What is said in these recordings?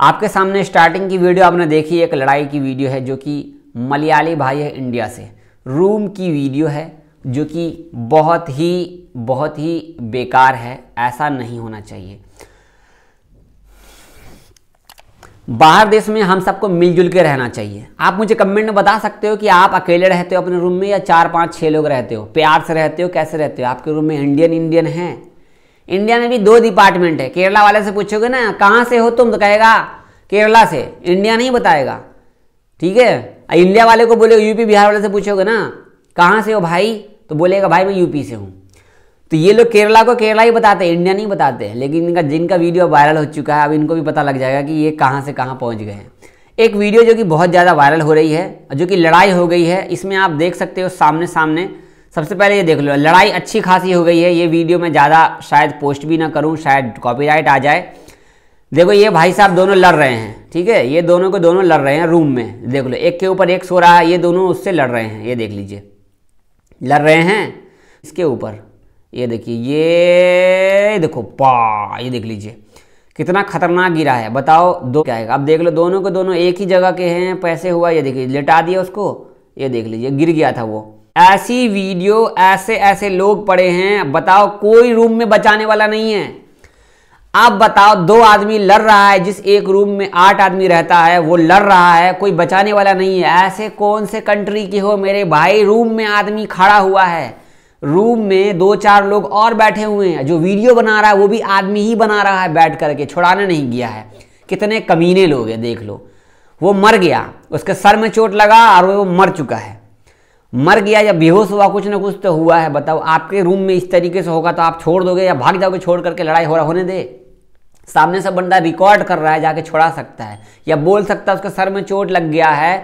आपके सामने स्टार्टिंग की वीडियो आपने देखी एक लड़ाई की वीडियो है जो कि मलयाली भाई है इंडिया से रूम की वीडियो है जो कि बहुत ही बहुत ही बेकार है ऐसा नहीं होना चाहिए बाहर देश में हम सबको मिलजुल के रहना चाहिए आप मुझे कमेंट में बता सकते हो कि आप अकेले रहते हो अपने रूम में या चार पाँच छः लोग रहते हो प्यार से रहते हो कैसे रहते हो आपके रूम में इंडियन इंडियन है इंडिया में भी दो डिपार्टमेंट है केरला वाले से पूछोगे ना कहाँ से हो तुम तो कहेगा केरला से इंडिया नहीं बताएगा ठीक है इंडिया वाले को बोले यूपी बिहार वाले से पूछोगे ना कहाँ से हो भाई तो बोलेगा भाई मैं यूपी से हूँ तो ये लोग केरला को केरला ही बताते हैं इंडिया नहीं बताते हैं लेकिन इनका जिनका वीडियो वायरल हो चुका है अब इनको भी पता लग जाएगा कि ये कहाँ से कहाँ पहुँच गए हैं एक वीडियो जो कि बहुत ज़्यादा वायरल हो रही है जो कि लड़ाई हो गई है इसमें आप देख सकते हो सामने सामने सबसे पहले ये देख लो लड़ाई अच्छी खासी हो गई है ये वीडियो मैं ज़्यादा शायद पोस्ट भी ना करूँ शायद कॉपीराइट आ जाए देखो ये भाई साहब दोनों लड़ रहे हैं ठीक है ये दोनों को दोनों लड़ रहे हैं रूम में देख लो एक के ऊपर एक सो रहा है ये दोनों उससे लड़ रहे हैं ये देख लीजिए लड़ रहे हैं इसके ऊपर ये देखिए ये देखो पा ये देख लीजिए कितना खतरनाक गिरा है बताओ दो क्या है अब देख लो दोनों के दोनों एक ही जगह के हैं पैसे हुआ ये देखिए लेटा दिया उसको ये देख लीजिए गिर गया था वो ऐसी वीडियो ऐसे ऐसे लोग पड़े हैं बताओ कोई रूम में बचाने वाला नहीं है आप बताओ दो आदमी लड़ रहा है जिस एक रूम में आठ आदमी रहता है वो लड़ रहा है कोई बचाने वाला नहीं है ऐसे कौन से कंट्री की हो मेरे भाई रूम में आदमी खड़ा हुआ है रूम में दो चार लोग और बैठे हुए हैं जो वीडियो बना रहा है वो भी आदमी ही बना रहा है बैठ करके छुड़ाने नहीं गया है कितने कमीने लोग हैं देख लो वो मर गया उसके सर में चोट लगा और वो मर चुका है मर गया या बेहोश हुआ कुछ ना कुछ तो हुआ है बताओ आपके रूम में इस तरीके से होगा तो आप छोड़ दोगे या भाग जाओगे छोड़ करके लड़ाई हो रहा होने दे सामने से बंदा रिकॉर्ड कर रहा है जाके छोड़ा सकता है या बोल सकता है उसके सर में चोट लग गया है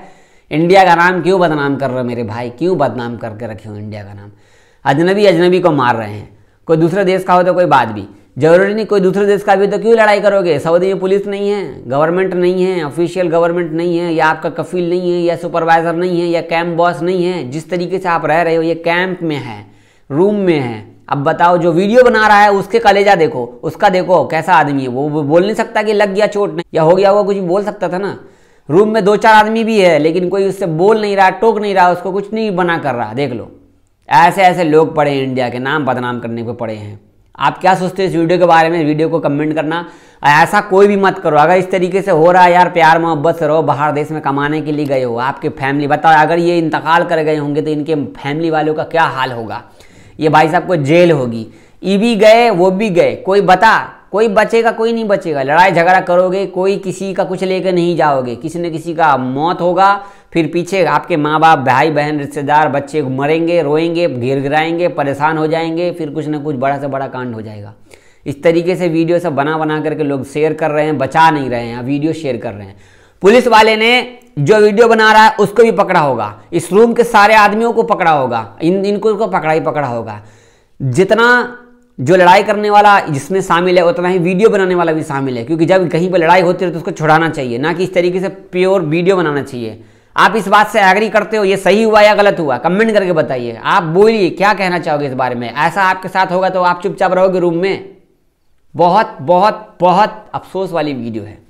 इंडिया का नाम क्यों बदनाम कर रहे हो मेरे भाई क्यों बदनाम करके रखे हो इंडिया का नाम अजनबी अजनबी को मार रहे हैं कोई दूसरे देश का हो तो कोई बात भी जरूरी नहीं कोई दूसरे देश का भी तो क्यों लड़ाई करोगे सऊदी में पुलिस नहीं है गवर्नमेंट नहीं है ऑफिशियल गवर्नमेंट नहीं है या आपका कफील नहीं है या सुपरवाइजर नहीं है या कैंप बॉस नहीं है जिस तरीके से आप रह रहे हो ये कैंप में है रूम में है अब बताओ जो वीडियो बना रहा है उसके कलेजा देखो उसका देखो कैसा आदमी है वो बोल नहीं सकता कि लग गया चोट नहीं या हो गया वो कुछ बोल सकता था ना रूम में दो चार आदमी भी है लेकिन कोई उससे बोल नहीं रहा टोक नहीं रहा उसको कुछ नहीं बना कर रहा देख लो ऐसे ऐसे लोग पड़े हैं इंडिया के नाम बदनाम करने को पड़े हैं आप क्या सोचते हैं इस वीडियो के बारे में वीडियो को कमेंट करना ऐसा कोई भी मत करो अगर इस तरीके से हो रहा है यार प्यार मोहब्बत से रहो बाहर देश में कमाने के लिए गए हो आपके फैमिली बताओ अगर ये इंतकाल कर गए होंगे तो इनके फैमिली वालों का क्या हाल होगा ये भाई साहब को जेल होगी ई भी गए वो भी गए कोई बता कोई बचेगा कोई नहीं बचेगा लड़ाई झगड़ा करोगे कोई किसी का कुछ लेकर नहीं जाओगे किसी न किसी का मौत होगा फिर पीछे आपके माँ बाप भाई बहन रिश्तेदार बच्चे मरेंगे रोएंगे घिर गिराएंगे परेशान हो जाएंगे फिर कुछ ना कुछ बड़ा से बड़ा कांड हो जाएगा इस तरीके से वीडियो सब बना बना करके लोग शेयर कर रहे हैं बचा नहीं रहे हैं वीडियो शेयर कर रहे हैं पुलिस वाले ने जो वीडियो बना रहा है उसको भी पकड़ा होगा इस रूम के सारे आदमियों को पकड़ा होगा इन इनको पकड़ा ही पकड़ा होगा जितना जो लड़ाई करने वाला जिसमें शामिल है उतना ही वीडियो बनाने वाला भी शामिल है क्योंकि जब कहीं पर लड़ाई होती है तो उसको छुड़ाना चाहिए ना कि इस तरीके से प्योर वीडियो बनाना चाहिए आप इस बात से एग्री करते हो ये सही हुआ या गलत हुआ कमेंट करके बताइए आप बोलिए क्या कहना चाहोगे इस बारे में ऐसा आपके साथ होगा तो आप चुपचाप रहोगे रूम में बहुत बहुत बहुत अफसोस वाली वीडियो है